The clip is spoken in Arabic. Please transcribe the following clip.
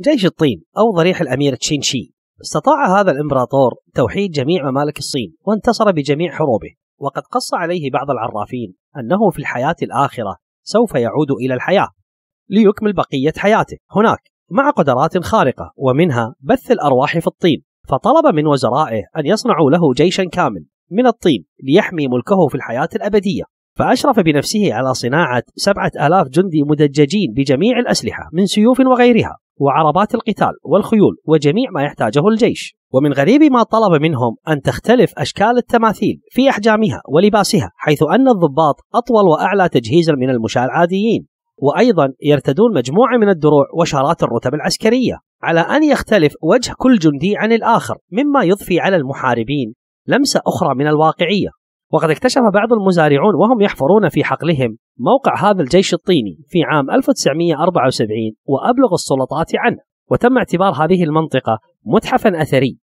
جيش الطين أو ضريح الأمير تشينشي استطاع هذا الإمبراطور توحيد جميع ممالك الصين وانتصر بجميع حروبه وقد قص عليه بعض العرافين أنه في الحياة الآخرة سوف يعود إلى الحياة ليكمل بقية حياته هناك مع قدرات خارقة ومنها بث الأرواح في الطين فطلب من وزرائه أن يصنعوا له جيشا كامل من الطين ليحمي ملكه في الحياة الأبدية فأشرف بنفسه على صناعة سبعة آلاف جندي مدججين بجميع الأسلحة من سيوف وغيرها وعربات القتال والخيول وجميع ما يحتاجه الجيش ومن غريب ما طلب منهم أن تختلف أشكال التماثيل في أحجامها ولباسها حيث أن الضباط أطول وأعلى تجهيزا من المشاة العاديين وأيضا يرتدون مجموعة من الدروع وشارات الرتب العسكرية على أن يختلف وجه كل جندي عن الآخر مما يضفي على المحاربين لمسة أخرى من الواقعية وقد اكتشف بعض المزارعون وهم يحفرون في حقلهم موقع هذا الجيش الطيني في عام 1974 وأبلغ السلطات عنه وتم اعتبار هذه المنطقة متحفا أثري